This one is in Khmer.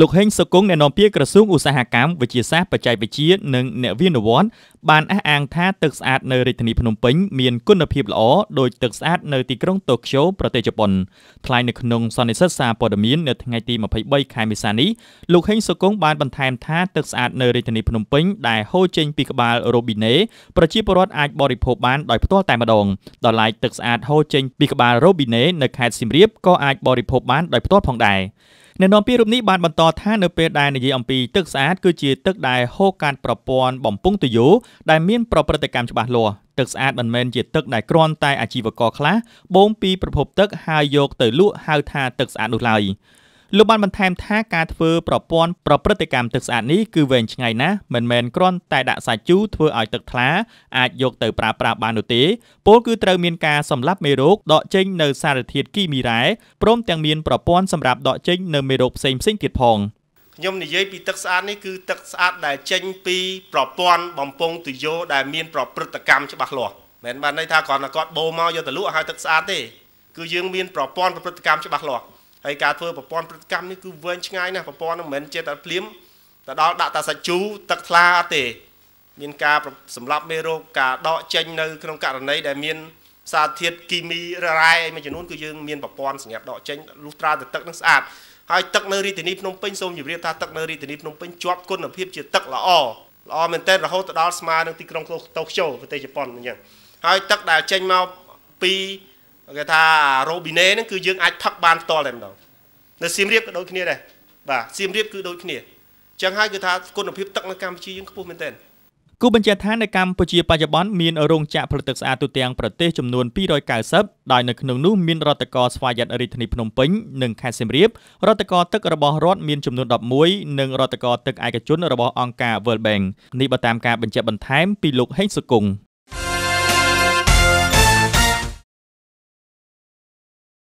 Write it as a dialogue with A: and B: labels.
A: លោកហេងសុគង្គអ្នកនាំពាក្យក្រសួងឧស្សាហកម្មវិទ្យាសាស្ត្របច្ចេកវិទ្យានិងអ្នកវិនិយោគបានអះអាងថាទឹកស្អាតនៅរាជធានីភ្នំពេញមានគុណភាពល្អដោយទឹកស្អាតនៅទីក្រុងតូក្យូប្រទេសជប៉ុនថ្លែងនៅក្នុងសន្និសីទសារព័ត៌មាននៅថ្ងៃទី23ខែមេសានេះលោកហេងសុគង្គបានបន្ថែមថាទឹកស្អាតនៅរាជធានីភ្នំពេញដែលហូរចេញពីក្បាលរ៉ូប៊ីណេប្រជាពលរដ្ឋអាចបរិភោគបានដោយផ្ទាល់តែម្ដងដល់ឡែកទឹកស្អាតហូរចេញពីក្បាលរ៉ូប៊ីណេនៅខេត្តសៀមរាបក៏អាចបរិភោគបានដោយផ្ទាល់ផងដែរអ្នកនាំពាក្យរូបនេះបានបន្តថានៅពេលដែលនិយាយអំពីទឹកស្អាតគឺជាទឹកដែលហូរកាត់ប្រព័ន្ធបំពង់ទុយោដែលមានប្រព្រឹត្តកម្មច្បាស់លាស់ទឹកស្អាតមិនមែនជាទឹកដែលគ្រាន់តែអាជីវករខ្លះបូមពីប្រភពទឹកហើយយកទៅលក់ហៅថាទឹកស្អាតនោះឡើយ។លោកបានបន្ថែមថាការធ្វើប្រព័ន្ធប្រព្រឹត្តកម្មទឹកស្អាតនេះគឺវែងឆ្ងាយណាស់មិនមែនគ្រាន់តែដាក់សាច់ជូរធ្វើឲ្យទឹកថ្លាអាចយកទៅប្រើប្រាស់បាននោះទេពោលគឺត្រូវមានការសម្លាប់មេរោគដកចេញនៅ សារធាតុគីមីរ៉ែព្រមទាំងមានប្រព័ន្ធសម្រាប់ដកចេញនៅមេរោគផ្សេងផ្សេងទៀតផង
B: ខ្ញុំនិយាយពីទឹកស្អាតនេះគឺទឹកស្អាតដែលចេញពីប្រព័ន្ធបំពង់ទុយោដែលមាន ប្រព្រឹត្តកម្មច្បាស់លាស់មិនបានន័យថាគ្រាន់តែគាត់បូរមកយកទៅលក់ឲ្យទឹកស្អាតទេគឺយើងមានប្រព័ន្ធប្រព្រឹត្តកម្មច្បាស់លាស់ហើយការធ្វើប្រព័ន្ធព្រឹត្តិកម្មនេះគឺវែងឆ្ងាយណាស់ប្រព័ន្ធហ្នឹងមិនមែនចេះតែភ្លាមទៅដល់ដាក់តែសាច់ជូរទឹកថ្លាអត់ទេ មានការសម្លាប់មេរោគការដកចេញនៅ ក្នុងករណីដែលមាន សារធាតុគីមីរ៉ែអីមួយចំនួនគឺយើងមានប្រព័ន្ធសម្រាប់ដកចេញលុះត្រាតែទឹកនឹងស្អាតហើយទឹកនៅរាជធានីភ្នំពេញសូមជម្រាបថាទឹកនៅរាជធានីភ្នំពេញជាប់គុណភាពជាទឹកល្អល្អមែនទែនរហូតទៅដល់ស្មើនឹងទីក្រុងតូក្យូប្រទេសជប៉ុនអញ្ចឹងហើយទឹកដែលចេញមកពីគេថារ៉ូប៊ីណេហ្នឹងគឺយើងអាចផឹកបានផ្ទាល់តែម្ដងនៅសៀមរាបក៏ដូចគ្នាដែរបាទសៀមរាបគឺដូចគ្នាអញ្ចឹងហើយគឺថាគុណភាពទឹកនៅកម្ពុជាយើងខ្ពស់មែនទែន
A: គូបញ្ជាក់ថានៅកម្ពុជាបច្ចុប្បន្នមានរោងចក្រផលិតទឹកស្អាតទូទាំងប្រទេសចំនួន290ដោយនៅក្នុងនោះមានរដ្ឋកោស្វយ័តរាជធានីភ្នំពេញនិងខេត្តសៀមរាបរដ្ឋកោទឹករបស់រដ្ឋមានចំនួន11និងរដ្ឋកោទឹកឯកជនរបស់អង្គការ World Bank នេះបើតាមការបញ្ជាក់បន្ថែមពីលោកហេងសុគង្គ